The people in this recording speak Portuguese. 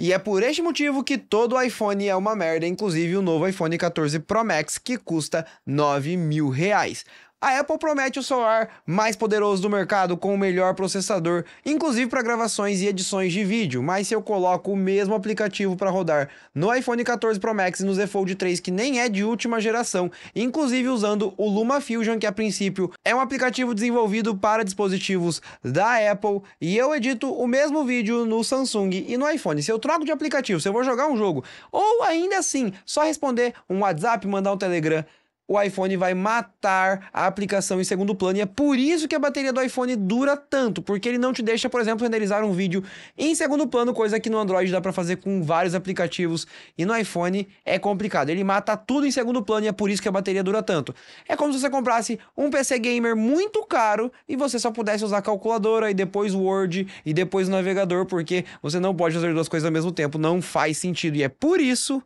E é por este motivo que todo iPhone é uma merda, inclusive o novo iPhone 14 Pro Max, que custa 9 mil reais. A Apple promete o celular mais poderoso do mercado com o melhor processador, inclusive para gravações e edições de vídeo. Mas se eu coloco o mesmo aplicativo para rodar no iPhone 14 Pro Max e no Z Fold 3, que nem é de última geração, inclusive usando o LumaFusion, que a princípio é um aplicativo desenvolvido para dispositivos da Apple, e eu edito o mesmo vídeo no Samsung e no iPhone. Se eu troco de aplicativo, se eu vou jogar um jogo, ou ainda assim, só responder um WhatsApp, mandar um Telegram o iPhone vai matar a aplicação em segundo plano. E é por isso que a bateria do iPhone dura tanto, porque ele não te deixa, por exemplo, renderizar um vídeo em segundo plano, coisa que no Android dá para fazer com vários aplicativos e no iPhone é complicado. Ele mata tudo em segundo plano e é por isso que a bateria dura tanto. É como se você comprasse um PC gamer muito caro e você só pudesse usar calculadora e depois Word e depois navegador, porque você não pode fazer duas coisas ao mesmo tempo, não faz sentido. E é por isso